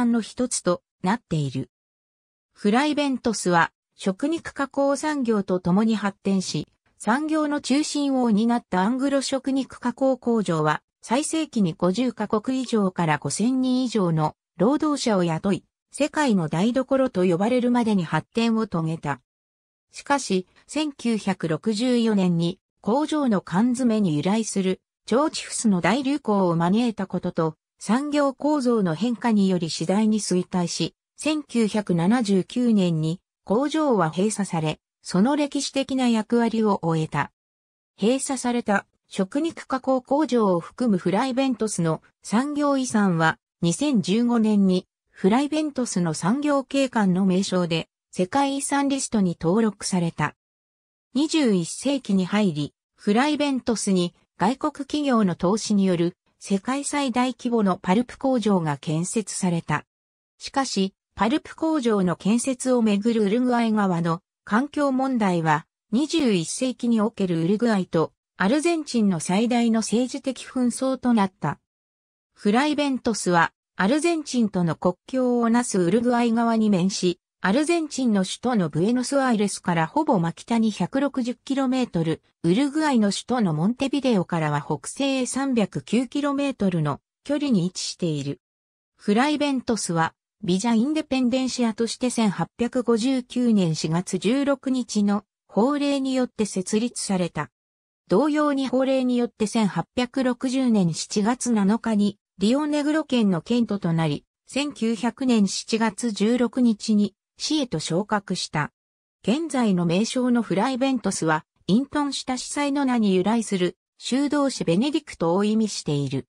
産の一つとなっている。フライベントスは食肉加工産業と共に発展し、産業の中心を担ったアングロ食肉加工工場は、最盛期に50カ国以上から5000人以上の労働者を雇い、世界の台所と呼ばれるまでに発展を遂げた。しかし、1964年に工場の缶詰に由来する、ーチフスの大流行を招いたことと、産業構造の変化により次第に衰退し、1979年に工場は閉鎖され、その歴史的な役割を終えた。閉鎖された食肉加工工場を含むフライベントスの産業遺産は2015年にフライベントスの産業景観の名称で世界遺産リストに登録された。21世紀に入り、フライベントスに外国企業の投資による世界最大規模のパルプ工場が建設された。しかし、パルプ工場の建設をめぐるウルグアイ側の環境問題は、21世紀におけるウルグアイとアルゼンチンの最大の政治的紛争となった。フライベントスはアルゼンチンとの国境をなすウルグアイ側に面し、アルゼンチンの首都のブエノスアイレスからほぼ真北に 160km、ウルグアイの首都のモンテビデオからは北西へ 309km の距離に位置している。フライベントスは、ビジャ・インデペンデンシアとして1859年4月16日の法令によって設立された。同様に法令によって1860年7月7日にリオネグロ県の県都となり、1900年7月16日に市へと昇格した。現在の名称のフライベントスは、隠遁した司祭の名に由来する、修道士ベネディクトを意味している。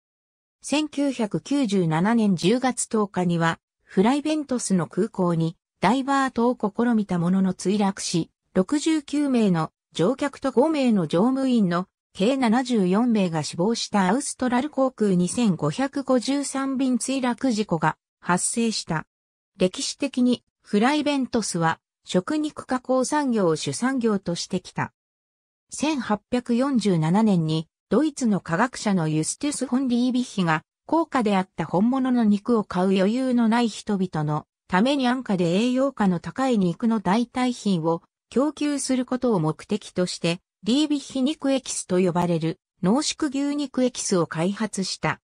1997年10月10日には、フライベントスの空港にダイバートを試みたものの墜落し、69名の乗客と5名の乗務員の計74名が死亡したアウストラル航空2553便墜落事故が発生した。歴史的にフライベントスは食肉加工産業を主産業としてきた。1847年にドイツの科学者のユスティス・フォン・リービッヒが高価であった本物の肉を買う余裕のない人々のために安価で栄養価の高い肉の代替品を供給することを目的としてリービッヒ肉エキスと呼ばれる濃縮牛肉エキスを開発した。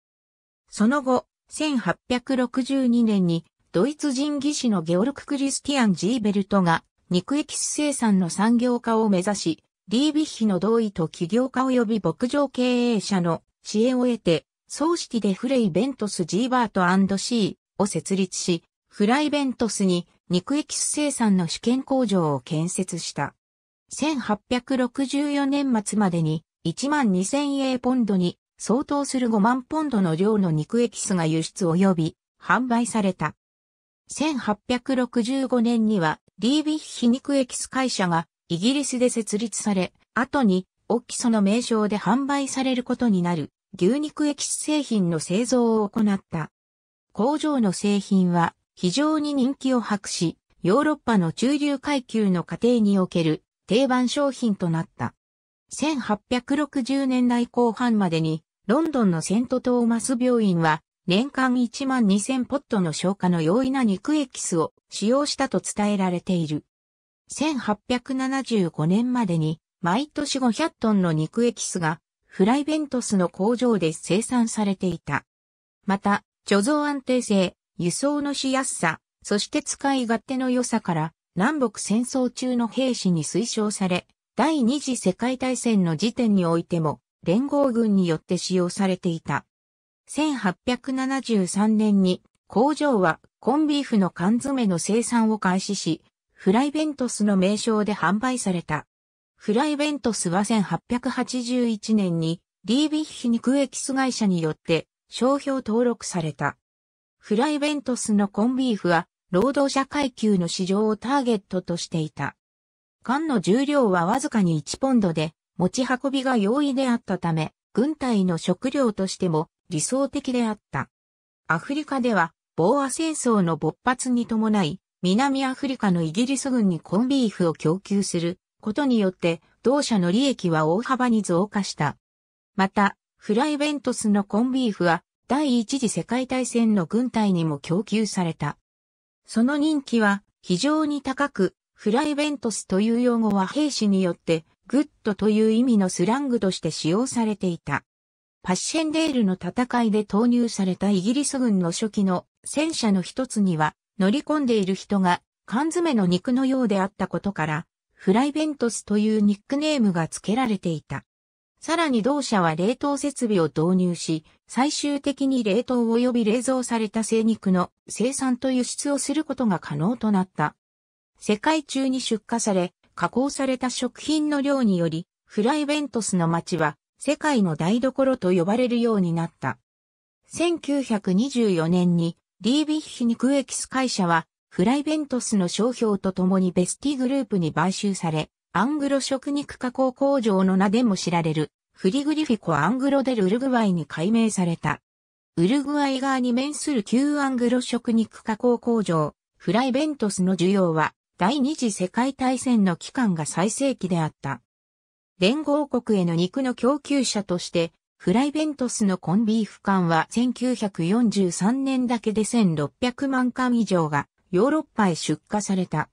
その後、1862年にドイツ人技師のゲオルク・クリスティアン・ジーベルトが、肉エキス生産の産業化を目指し、リービッヒの同意と起業家及び牧場経営者の支援を得て、ソーシティでフレイ・ベントス・ジーバートシーを設立し、フライ・ベントスに肉エキス生産の試験工場を建設した。1864年末までに1万2000英ポンドに相当する5万ポンドの量の肉エキスが輸出及び販売された。1865年にはリービッヒ肉エキス会社がイギリスで設立され、後にオキソの名称で販売されることになる牛肉エキス製品の製造を行った。工場の製品は非常に人気を博し、ヨーロッパの中流階級の家庭における定番商品となった。1860年代後半までにロンドンのセントトーマス病院は年間1万2000ポットの消化の容易な肉エキスを使用したと伝えられている。1875年までに毎年500トンの肉エキスがフライベントスの工場で生産されていた。また、貯蔵安定性、輸送のしやすさ、そして使い勝手の良さから南北戦争中の兵士に推奨され、第二次世界大戦の時点においても連合軍によって使用されていた。1873年に工場はコンビーフの缶詰の生産を開始し、フライベントスの名称で販売された。フライベントスは1881年にリービッヒ肉エキス会社によって商標登録された。フライベントスのコンビーフは労働者階級の市場をターゲットとしていた。缶の重量はわずかに1ポンドで持ち運びが容易であったため、軍隊の食料としても理想的であった。アフリカでは、ボーア戦争の勃発に伴い、南アフリカのイギリス軍にコンビーフを供給することによって、同社の利益は大幅に増加した。また、フライベントスのコンビーフは、第一次世界大戦の軍隊にも供給された。その人気は非常に高く、フライベントスという用語は兵士によって、グッドという意味のスラングとして使用されていた。パッシェンデールの戦いで投入されたイギリス軍の初期の戦車の一つには乗り込んでいる人が缶詰の肉のようであったことから、フライベントスというニックネームが付けられていた。さらに同社は冷凍設備を導入し、最終的に冷凍及び冷蔵された生肉の生産と輸出をすることが可能となった。世界中に出荷され、加工された食品の量により、フライベントスの街は世界の台所と呼ばれるようになった。1924年にリービッヒ肉エキス会社はフライベントスの商標とともにベスティグループに買収され、アングロ食肉加工工場の名でも知られるフリグリフィコ・アングロデル・ウルグワイに改名された。ウルグワイ側に面する旧アングロ食肉加工工場、フライベントスの需要は第二次世界大戦の期間が最盛期であった。連合国への肉の供給者として、フライベントスのコンビーフ缶は1943年だけで1600万缶以上がヨーロッパへ出荷された。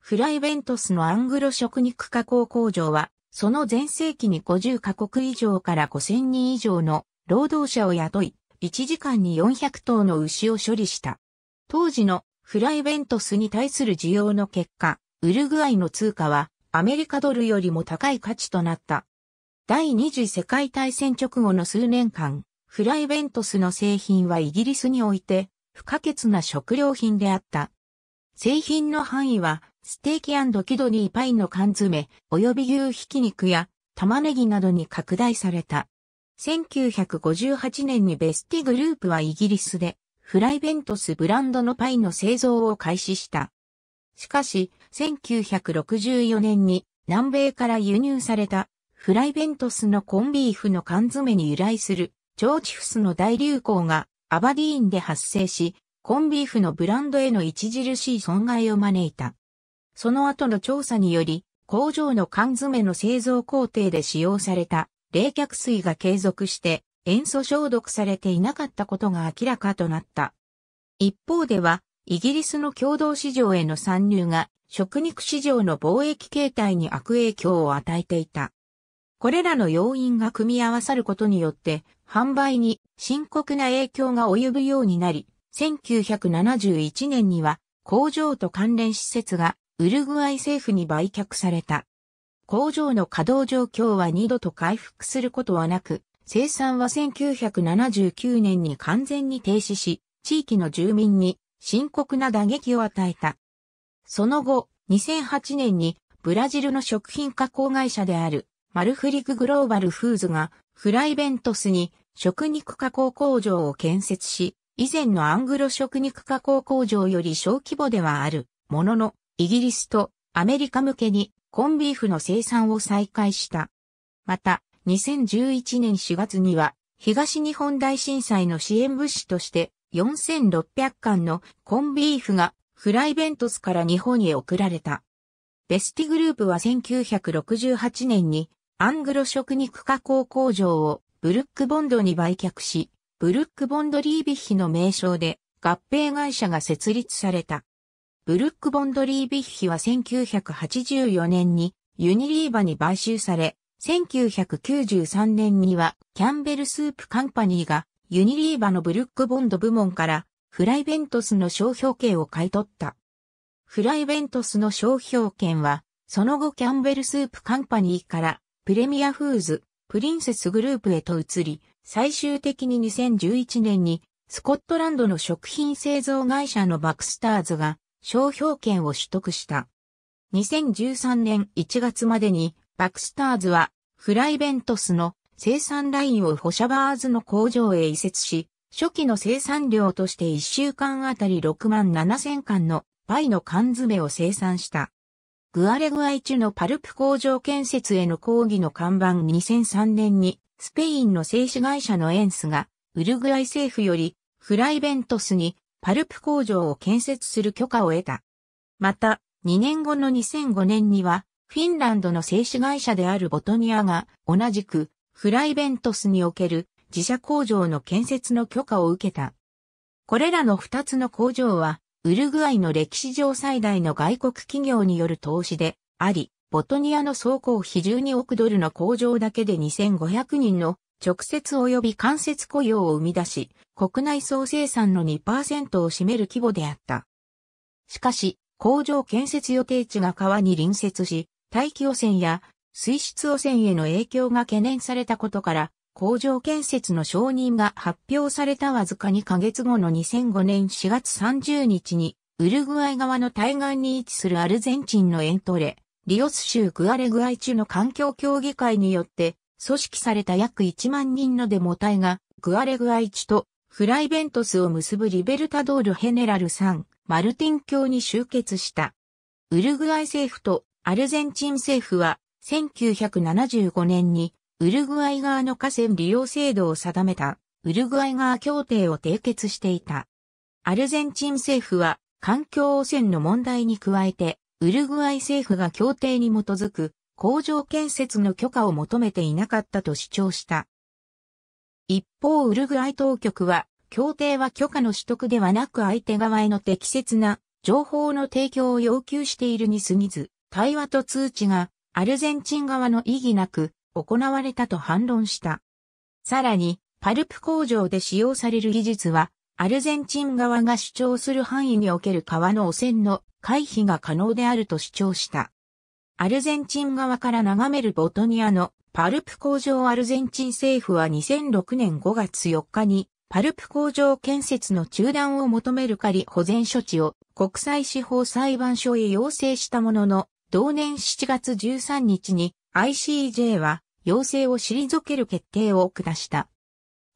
フライベントスのアングロ食肉加工工場は、その前世紀に50カ国以上から5000人以上の労働者を雇い、1時間に400頭の牛を処理した。当時のフライベントスに対する需要の結果、ウルグアイの通貨はアメリカドルよりも高い価値となった。第二次世界大戦直後の数年間、フライベントスの製品はイギリスにおいて不可欠な食料品であった。製品の範囲は、ステーキキドニーパイの缶詰、及び牛ひき肉や玉ねぎなどに拡大された。1958年にベスティグループはイギリスで、フライベントスブランドのパイの製造を開始した。しかし、1964年に南米から輸入されたフライベントスのコンビーフの缶詰に由来するチョーチフスの大流行がアバディーンで発生し、コンビーフのブランドへの著しい損害を招いた。その後の調査により、工場の缶詰の製造工程で使用された冷却水が継続して塩素消毒されていなかったことが明らかとなった。一方では、イギリスの共同市場への参入が食肉市場の貿易形態に悪影響を与えていた。これらの要因が組み合わさることによって、販売に深刻な影響が及ぶようになり、1971年には工場と関連施設がウルグアイ政府に売却された。工場の稼働状況は二度と回復することはなく、生産は1979年に完全に停止し、地域の住民に深刻な打撃を与えた。その後、2008年にブラジルの食品加工会社であるマルフリクグローバルフーズがフライベントスに食肉加工工場を建設し、以前のアングロ食肉加工工場より小規模ではあるものの、イギリスとアメリカ向けにコンビーフの生産を再開した。また、2011年4月には、東日本大震災の支援物資として、4600巻のコンビーフがフライベントスから日本へ送られた。ベスティグループは1968年にアングロ食肉加工工場をブルックボンドに売却し、ブルックボンドリービッヒの名称で合併会社が設立された。ブルックボンドリービッヒは1984年にユニリーバに買収され、1993年にはキャンベルスープカンパニーがユニリーバのブルックボンド部門からフライベントスの商標権を買い取った。フライベントスの商標権は、その後キャンベルスープカンパニーからプレミアフーズ、プリンセスグループへと移り、最終的に2011年にスコットランドの食品製造会社のバクスターズが商標権を取得した。2013年1月までにバクスターズはフライベントスの生産ラインをホシャバーズの工場へ移設し、初期の生産量として1週間あたり6万7千缶のパイの缶詰を生産した。グアレグアイチュのパルプ工場建設への抗議の看板2003年に、スペインの製紙会社のエンスが、ウルグアイ政府より、フライベントスにパルプ工場を建設する許可を得た。また、2年後の2005年には、フィンランドの製紙会社であるボトニアが、同じく、フライベントスにおける自社工場の建設の許可を受けた。これらの2つの工場は、ウルグアイの歴史上最大の外国企業による投資であり、ボトニアの総工費12億ドルの工場だけで2500人の直接及び間接雇用を生み出し、国内総生産の2%を占める規模であった。しかし、工場建設予定地が川に隣接し、大気汚染や水質汚染への影響が懸念されたことから、工場建設の承認が発表されたわずか2ヶ月後の2005年4月30日に、ウルグアイ側の対岸に位置するアルゼンチンのエントレ、リオス州グアレグアイ中の環境協議会によって、組織された約1万人のデモ隊が、グアレグアイ地とフライベントスを結ぶリベルタドールヘネラル3、マルティン教に集結した。ウルグアイ政府とアルゼンチン政府は1975年にウルグアイ側の河川利用制度を定めたウルグアイ側協定を締結していた。アルゼンチン政府は環境汚染の問題に加えて、ウルグアイ政府が協定に基づく工場建設の許可を求めていなかったと主張した。一方、ウルグアイ当局は、協定は許可の取得ではなく相手側への適切な情報の提供を要求しているに過ぎず、対話と通知がアルゼンチン側の意義なく行われたと反論した。さらに、パルプ工場で使用される技術は、アルゼンチン側が主張する範囲における川の汚染の回避が可能であると主張した。アルゼンチン側から眺めるボトニアのパルプ工場アルゼンチン政府は2006年5月4日にパルプ工場建設の中断を求める仮保全処置を国際司法裁判所へ要請したものの同年7月13日に ICJ は要請を退ける決定を下した。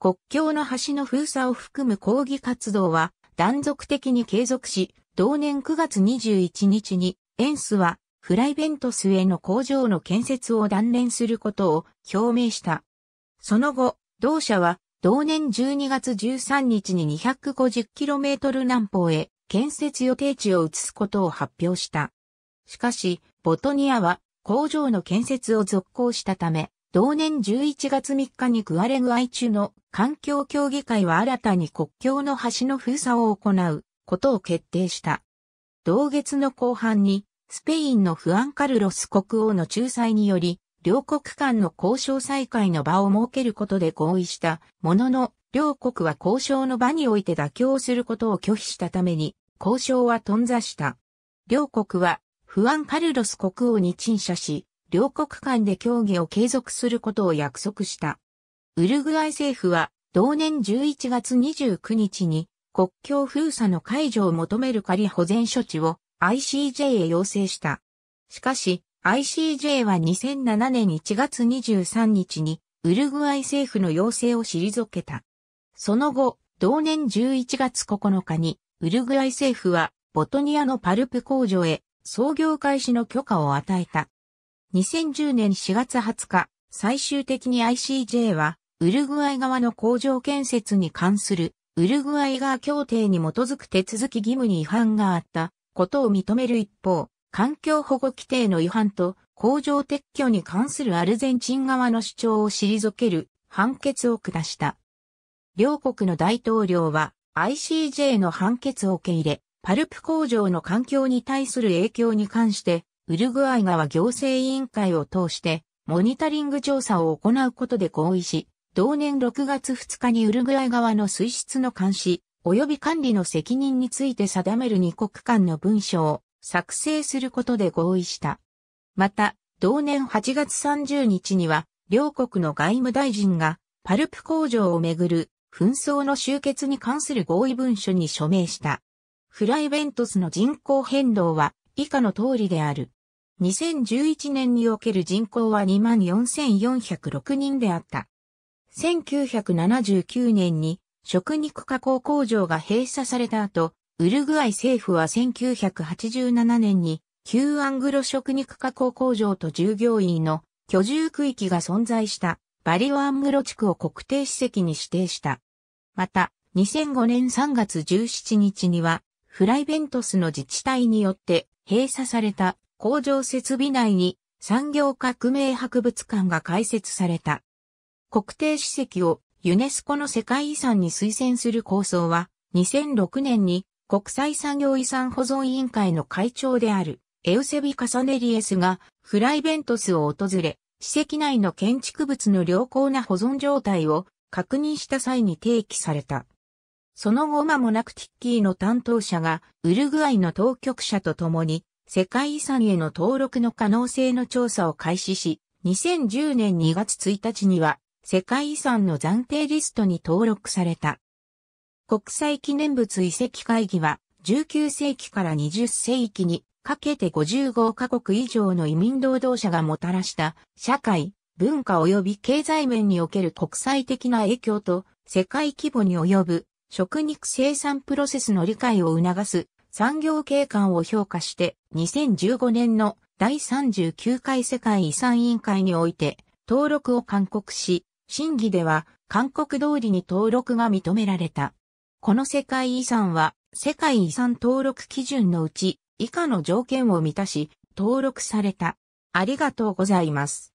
国境の橋の封鎖を含む抗議活動は断続的に継続し、同年9月21日にエンスはフライベントスへの工場の建設を断念することを表明した。その後、同社は同年12月13日に 250km 南方へ建設予定地を移すことを発表した。しかし、ボトニアは工場の建設を続行したため、同年11月3日にグアレグアイ中の環境協議会は新たに国境の橋の封鎖を行うことを決定した。同月の後半にスペインのフアンカルロス国王の仲裁により両国間の交渉再開の場を設けることで合意したものの両国は交渉の場において妥協することを拒否したために交渉は頓挫した。両国はフアン・カルロス国王に陳謝し、両国間で協議を継続することを約束した。ウルグアイ政府は、同年11月29日に、国境封鎖の解除を求める仮保全処置を ICJ へ要請した。しかし、ICJ は2007年1月23日に、ウルグアイ政府の要請を退けた。その後、同年11月9日に、ウルグアイ政府は、ボトニアのパルプ工場へ、創業開始の許可を与えた。2010年4月20日、最終的に ICJ は、ウルグアイ側の工場建設に関する、ウルグアイ側協定に基づく手続き義務に違反があったことを認める一方、環境保護規定の違反と工場撤去に関するアルゼンチン側の主張を退ける判決を下した。両国の大統領は ICJ の判決を受け入れ、パルプ工場の環境に対する影響に関してウルグアイ側行政委員会を通して、モニタリング調査を行うことで合意し、同年6月2日にウルグアイ側の水質の監視、及び管理の責任について定める2国間の文書を作成することで合意した。また、同年8月30日には、両国の外務大臣が、パルプ工場をめぐる紛争の終結に関する合意文書に署名した。フライベントスの人口変動は以下の通りである。2011年における人口は24,406人であった。1979年に食肉加工工場が閉鎖された後、ウルグアイ政府は1987年に旧アングロ食肉加工工場と従業員の居住区域が存在したバリオアングロ地区を国定史跡に指定した。また、2005年3月17日にはフライベントスの自治体によって閉鎖された工場設備内に産業革命博物館が開設された。国定史跡をユネスコの世界遺産に推薦する構想は2006年に国際産業遺産保存委員会の会長であるエウセビ・カサネリエスがフライベントスを訪れ、史跡内の建築物の良好な保存状態を確認した際に提起された。その後間もなくティッキーの担当者がウルグアイの当局者と共に世界遺産への登録の可能性の調査を開始し、2010年2月1日には世界遺産の暫定リストに登録された。国際記念物遺跡会議は19世紀から20世紀にかけて55カ国以上の移民労働者がもたらした社会、文化及び経済面における国際的な影響と世界規模に及ぶ食肉生産プロセスの理解を促す産業景観を評価して2015年の第39回世界遺産委員会において登録を勧告し、審議では勧告通りに登録が認められた。この世界遺産は世界遺産登録基準のうち以下の条件を満たし登録された。ありがとうございます。